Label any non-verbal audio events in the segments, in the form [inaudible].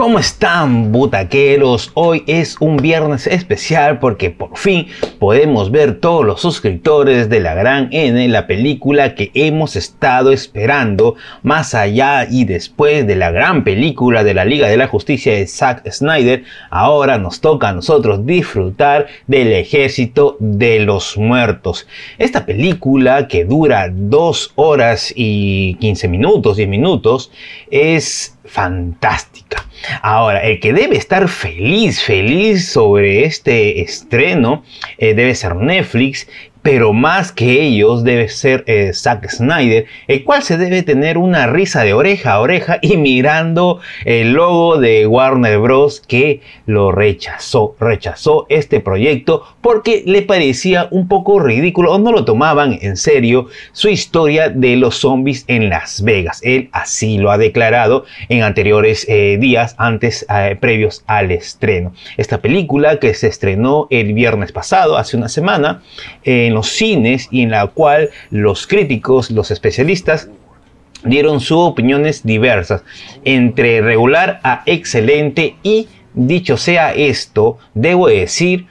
¿Cómo están, butaqueros? Hoy es un viernes especial porque por fin podemos ver todos los suscriptores de la Gran N, la película que hemos estado esperando más allá y después de la gran película de la Liga de la Justicia de Zack Snyder. Ahora nos toca a nosotros disfrutar del Ejército de los Muertos. Esta película que dura 2 horas y 15 minutos, 10 minutos, es fantástica. Ahora, el que debe estar feliz, feliz sobre este estreno, eh, debe ser Netflix, pero más que ellos debe ser eh, Zack Snyder, el cual se debe tener una risa de oreja a oreja [laughs] y mirando el logo de Warner Bros. que lo rechazó, rechazó este proyecto porque le parecía un poco ridículo o no lo tomaban en serio su historia de los zombies en Las Vegas. Él así lo ha declarado en anteriores eh, días antes eh, previos al estreno. Esta película que se estrenó el viernes pasado, hace una semana, en en los cines y en la cual los críticos, los especialistas, dieron sus opiniones diversas, entre regular a excelente y dicho sea esto, debo decir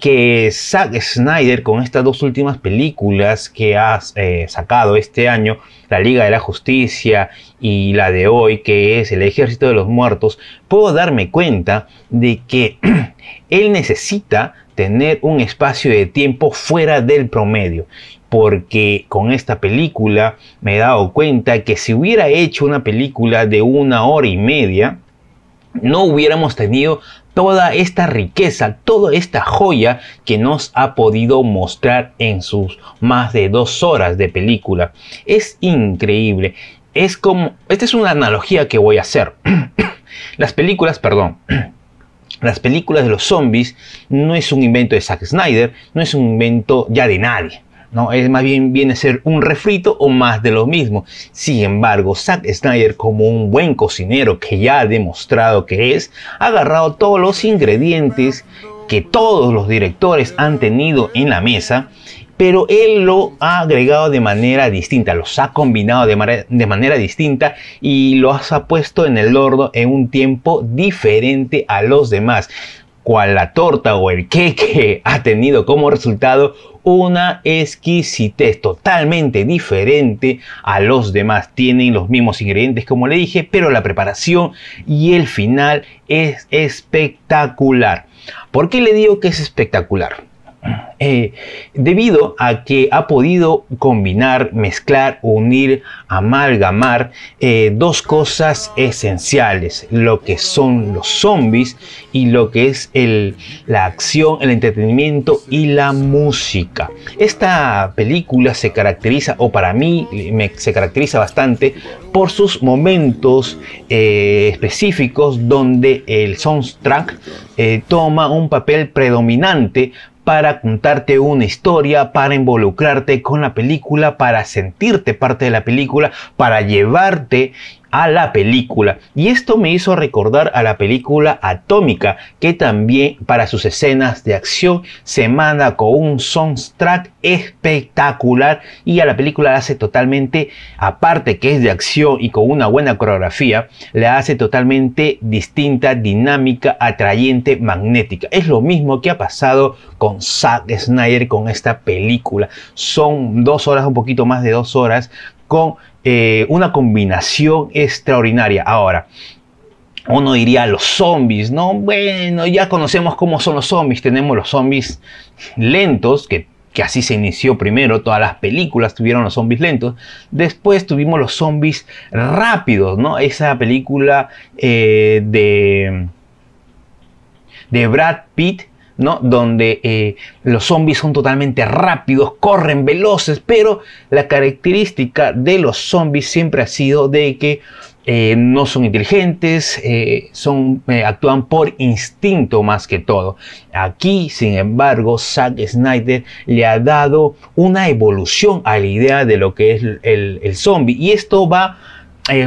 que Zack Snyder con estas dos últimas películas que ha eh, sacado este año, La Liga de la Justicia y la de hoy, que es El Ejército de los Muertos, puedo darme cuenta de que [clears throat] él necesita tener un espacio de tiempo fuera del promedio. Porque con esta película me he dado cuenta que si hubiera hecho una película de una hora y media, no hubiéramos tenido toda esta riqueza, toda esta joya que nos ha podido mostrar en sus más de dos horas de película. Es increíble. Es como, esta es una analogía que voy a hacer. [clears throat] Las películas, perdón, [clears throat] las películas de los zombies no es un invento de Zack Snyder, no es un invento ya de nadie. ¿no? Es más bien viene a ser un refrito o más de lo mismo. Sin embargo, Zack Snyder, como un buen cocinero que ya ha demostrado que es, ha agarrado todos los ingredientes que todos los directores han tenido en la mesa pero él lo ha agregado de manera distinta, los ha combinado de, manera, distinta y los ha puesto en el horno en un tiempo diferente a los demás cual la torta o el queque [laughs] ha tenido como resultado una exquisitez totalmente diferente a los demás. Tienen los mismos ingredientes como le dije, pero la preparación y el final es espectacular. ¿Por qué le digo que es espectacular? Eh, debido a que ha podido combinar, mezclar, unir, amalgamar eh, dos cosas esenciales, lo que son los zombies y lo que es la acción, el entretenimiento y la música. Esta película se caracteriza, o para mí se caracteriza bastante, por sus momentos eh, específicos donde el soundtrack toma un papel predominante para contarte una historia, para involucrarte con la película, para sentirte parte de la película, para llevarte a la película. Y esto me hizo recordar a la película Atómica, que también para sus escenas de acción se manda con un soundtrack espectacular y a la película la hace totalmente, aparte que es de acción y con una buena coreografía, la hace totalmente distinta, dinámica, atrayente, magnética. Es lo mismo que ha pasado con Zack Snyder con esta película. Son dos horas, un poquito más de dos horas, con eh, una combinación extraordinaria. Ahora, uno diría los zombies, ¿no? Bueno, ya conocemos cómo son los zombies. Tenemos los zombies lentos, que, así se inició primero. Todas las películas tuvieron los zombies lentos. Después tuvimos los zombies rápidos, ¿no? Esa película eh, de, de Brad Pitt ¿no? Donde eh, los zombies son totalmente rápidos, corren veloces, pero la característica de los zombies siempre ha sido de que eh, no son inteligentes, eh, son, actúan por instinto más que todo. Aquí, sin embargo, Zack Snyder le ha dado una evolución a la idea de lo que es el, el zombie. Y esto va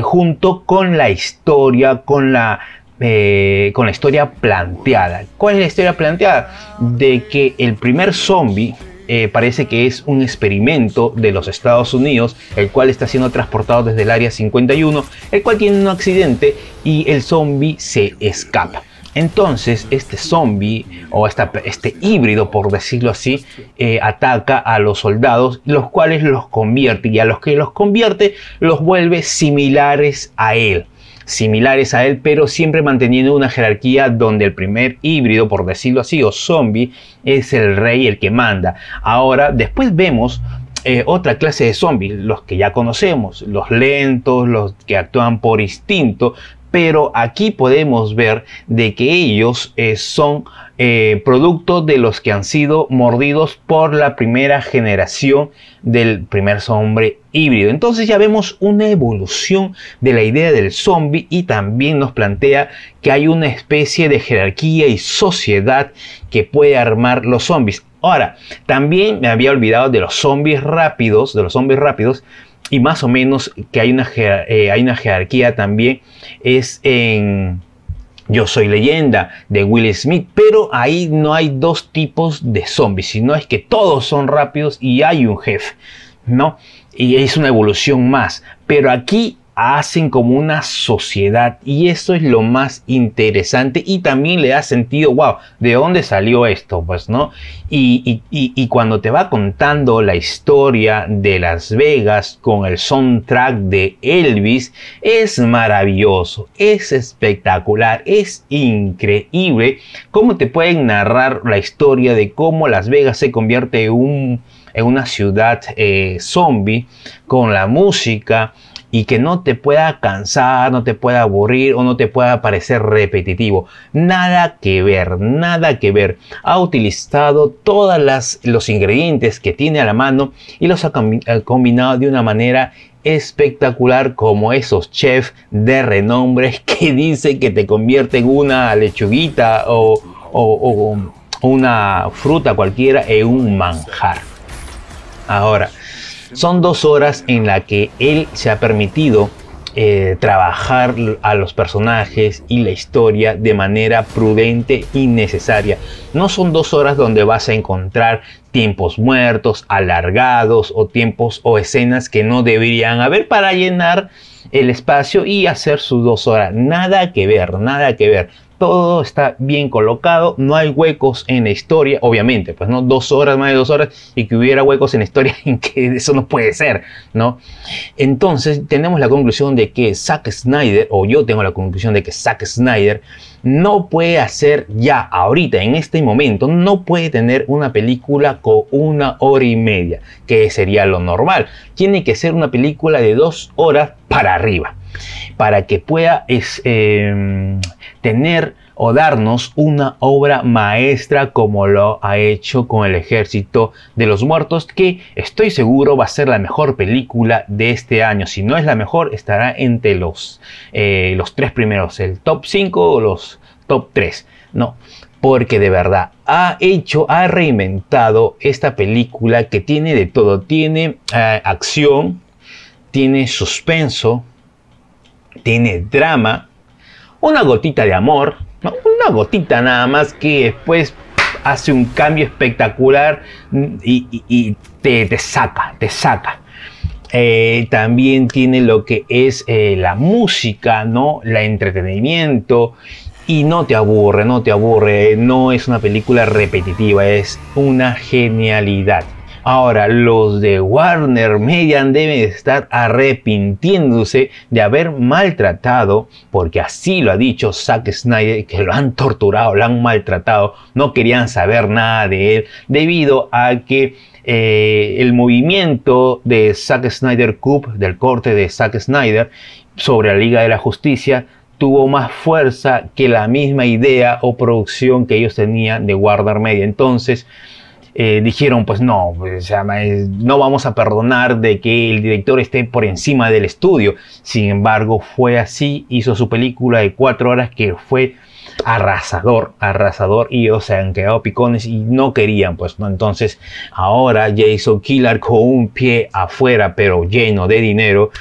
junto con la historia, con la eh, con la historia planteada. ¿Cuál es la historia planteada? De que el primer zombie eh, parece que es un experimento de los Estados Unidos, el cual está siendo transportado desde el área 51, el cual tiene un accidente y el zombie se escapa. Entonces, este zombie o este híbrido, por decirlo así, eh, ataca a los soldados, los cuales los convierte y a los que los convierte los vuelve similares a él similares a él, pero siempre manteniendo una jerarquía donde el primer híbrido, por decirlo así, o zombie, es el rey, el que manda. Ahora, después vemos eh, otra clase de zombies, los que ya conocemos, los lentos, los que actúan por instinto, pero aquí podemos ver de que ellos eh, son eh, producto de los que han sido mordidos por la primera generación del primer hombre híbrido. Entonces ya vemos una evolución de la idea del zombie y también nos plantea que hay una especie de jerarquía y sociedad que puede armar los zombies. Ahora, también me había olvidado de los zombies rápidos, de los zombies rápidos, y más o menos que hay una, eh, hay una jerarquía también, es en yo soy leyenda de Will Smith, pero ahí no hay dos tipos de zombies, sino es que todos son rápidos y hay un jefe, ¿no? Y es una evolución más. Pero aquí hacen como una sociedad y eso es lo más interesante y también le da sentido, wow, ¿de dónde salió esto? Pues no, y, cuando te va contando la historia de Las Vegas con el soundtrack de Elvis, es maravilloso, es espectacular, es increíble cómo te pueden narrar la historia de cómo Las Vegas se convierte en, una ciudad eh, zombie con la música, y que no te pueda cansar, no te pueda aburrir o no te pueda parecer repetitivo. Nada que ver, nada que ver. Ha utilizado todos los ingredientes que tiene a la mano y los ha, combinado de una manera espectacular como esos chefs de renombre [laughs] que dicen que te convierten una lechuguita o, o una fruta cualquiera en un manjar. Ahora, son dos horas en la que él se ha permitido eh, trabajar a los personajes y la historia de manera prudente y necesaria. No son dos horas donde vas a encontrar tiempos muertos, alargados o tiempos o escenas que no deberían haber para llenar el espacio y hacer sus dos horas. Nada que ver, nada que ver todo está bien colocado, no hay huecos en la historia, obviamente, pues no dos horas, más de dos horas, y que hubiera huecos en la historia, [laughs] en que eso no puede ser, ¿no? Entonces tenemos la conclusión de que Zack Snyder, o yo tengo la conclusión de que Zack Snyder, no puede hacer ya, ahorita, en este momento, no puede tener una película con una hora y media, que sería lo normal. Tiene que ser una película de dos horas para arriba para que pueda em, tener o darnos una obra maestra como lo ha hecho con el ejército de los muertos que estoy seguro va a ser la mejor película de este año si no es la mejor estará entre los, eh, los tres primeros el top 5 o los top 3 no porque de verdad ha hecho, ha reinventado esta película que tiene de todo. Tiene eh, acción, tiene suspenso, tiene drama, una gotita de amor, una gotita nada más que después hace un cambio espectacular y, te, saca, te saca. Eh, también tiene lo que es eh, la música, ¿no? La entretenimiento y no te aburre, no te aburre, no es una película repetitiva, es una genialidad. Ahora, los de Warner Media deben estar arrepintiéndose de haber maltratado, porque así lo ha dicho Zack Snyder, que lo han torturado, lo han maltratado, no querían saber nada de él, debido a que eh, el movimiento de Zack Snyder Cup, del corte de Zack Snyder sobre la Liga de la Justicia, tuvo más fuerza que la misma idea o producción que ellos tenían de Warner Media. Entonces, eh, dijeron, pues no, pues, no vamos a perdonar de que el director esté por encima del estudio. Sin embargo, fue así, hizo su película de cuatro horas que fue arrasador, arrasador y o se han quedado picones y no querían, pues Entonces ahora Jason Killer con un pie afuera pero lleno de dinero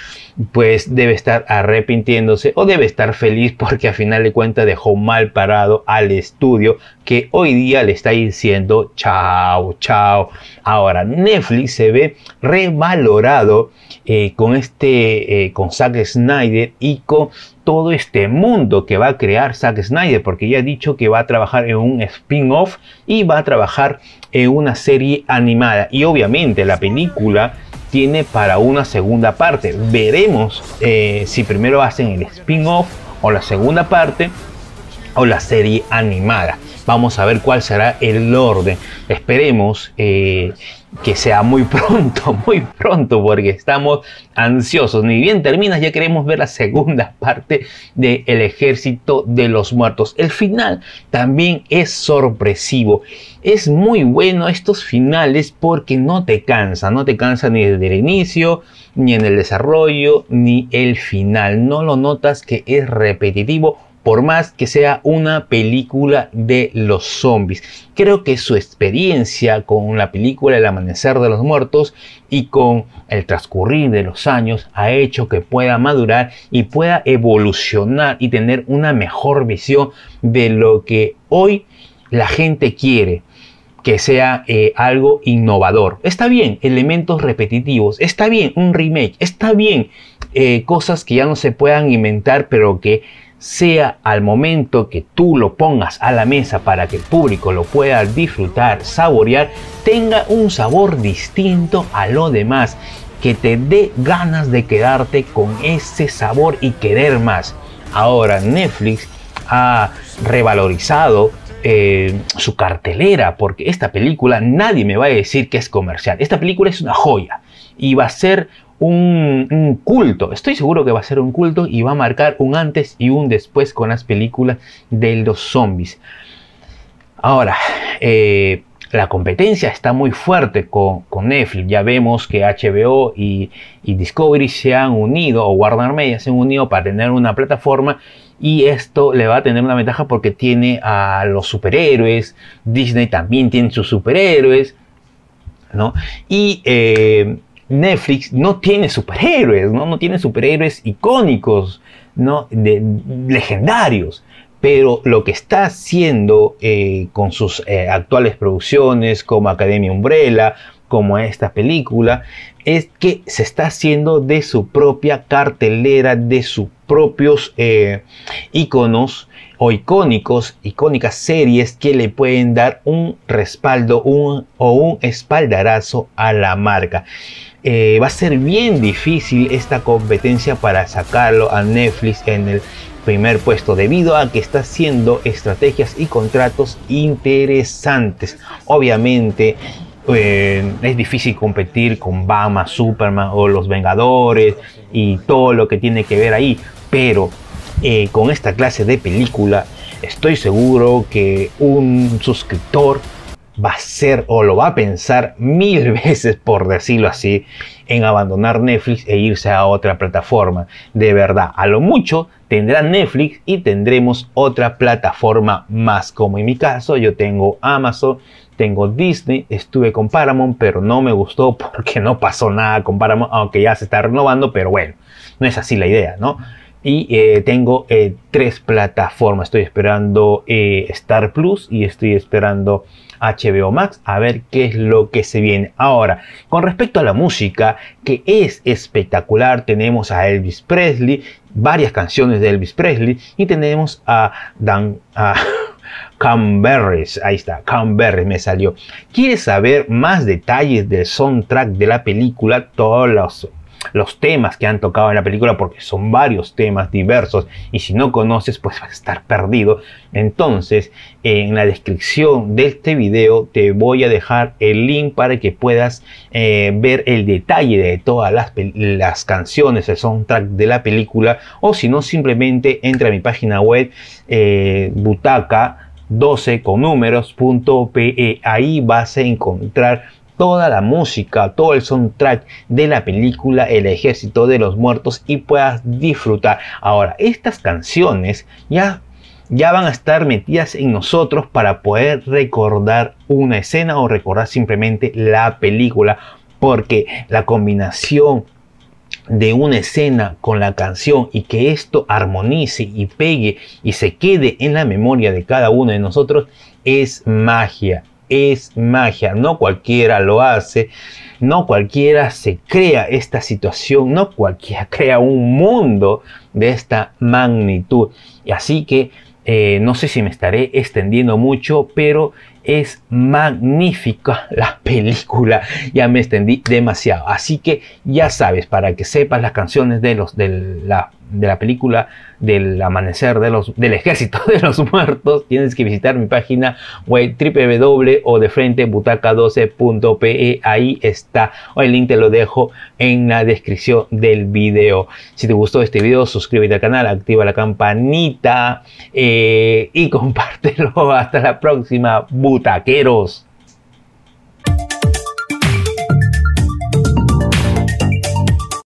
pues debe estar arrepintiéndose o debe estar feliz porque a final de cuentas dejó mal parado al estudio que hoy día le está diciendo chao, chao. Ahora, Netflix se ve revalorado eh, con este, eh, con Zack Snyder y con todo este mundo que va a crear Zack Snyder, porque ya ha dicho que va a trabajar en un spin-off y va a trabajar en una serie animada. Y obviamente la película tiene para una segunda parte. Veremos eh, si primero hacen el spin-off o la segunda parte o la serie animada. Vamos a ver cuál será el orden. Esperemos eh, que sea muy [laughs] pronto, muy pronto, porque estamos ansiosos. Ni bien terminas, ya queremos ver la segunda parte de El Ejército de los Muertos. El final también es sorpresivo. Es muy bueno estos finales porque no te cansa, no te cansa ni desde el inicio, ni en el desarrollo, ni el final. No lo notas que es repetitivo por más que sea una película de los zombies. Creo que su experiencia con la película El Amanecer de los Muertos y con el transcurrir de los años ha hecho que pueda madurar y pueda evolucionar y tener una mejor visión de lo que hoy la gente quiere que sea eh, algo innovador. Está bien, elementos repetitivos, está bien un remake, está bien eh, cosas que ya no se puedan inventar, pero que sea al momento que tú lo pongas a la mesa para que el público lo pueda disfrutar, saborear, tenga un sabor distinto a lo demás, que te dé ganas de quedarte con ese sabor y querer más. Ahora Netflix ha revalorizado eh, su cartelera porque esta película nadie me va a decir que es comercial. Esta película es una joya y va a ser un, culto. Estoy seguro que va a ser un culto y va a marcar un antes y un después con las películas de los zombies. Ahora, eh, la competencia está muy fuerte con, Netflix. Ya vemos que HBO y, Discovery se han unido, o Warner Media se han unido para tener una plataforma. Y esto le va a tener una ventaja porque tiene a los superhéroes. Disney también tiene sus superhéroes. ¿no? Y eh, Netflix no tiene superhéroes, ¿no? No tiene superhéroes icónicos, ¿no? De, legendarios. Pero lo que está haciendo eh, con sus eh, actuales producciones, como Academia Umbrella, como esta película, es que se está haciendo de su propia cartelera, de sus propios eh, iconos o icónicos, icónicas series que le pueden dar un respaldo un, o un espaldarazo a la marca. Eh, va a ser bien difícil esta competencia para sacarlo a Netflix en el primer puesto debido a que está haciendo estrategias y contratos interesantes. Obviamente eh, es difícil competir con Bama, Superman o los Vengadores y todo lo que tiene que ver ahí, pero eh, con esta clase de película estoy seguro que un suscriptor va a ser o lo va a pensar mil [laughs] veces, por decirlo así, en abandonar Netflix e irse a otra plataforma. De verdad, a lo mucho tendrá Netflix y tendremos otra plataforma más, como en mi caso yo tengo Amazon, tengo Disney, estuve con Paramount, pero no me gustó [laughs] porque no pasó nada con Paramount, aunque ya se está renovando, pero bueno, no es así la idea, ¿no? Y eh, tengo eh, tres plataformas, estoy esperando eh, Star Plus y estoy esperando... HBO Max a ver qué es lo que se viene. Ahora, con respecto a la música, que es espectacular, tenemos a Elvis Presley, varias canciones de Elvis Presley y tenemos a Dan... A [laughs] ahí está, Camberries me salió. ¿Quieres saber más detalles del soundtrack de la película? Todos los los temas que han tocado en la película, porque son varios temas diversos, y si no conoces, pues vas a estar perdido. Entonces, en la descripción de este video te voy a dejar el link para que puedas eh, ver el detalle de todas las, canciones, el soundtrack de la película, o si no, simplemente entra a mi página web, eh, butaca, 12 con números.pe. Ahí vas a encontrar toda la música, todo el soundtrack de la película El Ejército de los Muertos y puedas disfrutar. Ahora, estas canciones ya ya van a estar metidas en nosotros para poder recordar una escena o recordar simplemente la película, porque la combinación de una escena con la canción y que esto armonice y pegue y se quede en la memoria de cada uno de nosotros es magia, es magia, no cualquiera lo hace, no cualquiera se crea esta situación, no cualquiera [laughs] crea un mundo de esta magnitud. Y así que eh, no sé si me estaré extendiendo mucho, pero es magnífica [laughs] la película. Ya me extendí demasiado. Así que ya sabes, para que sepas las canciones de los de la de la película del amanecer de los, del ejército [laughs] de los muertos, tienes que visitar mi página web o de frente butaca12.pe. Ahí está. el link te lo dejo en la descripción del video. Si te gustó este video, suscríbete al canal, activa la campanita eh, y [laughs] compártelo. Hasta la próxima, butaqueros.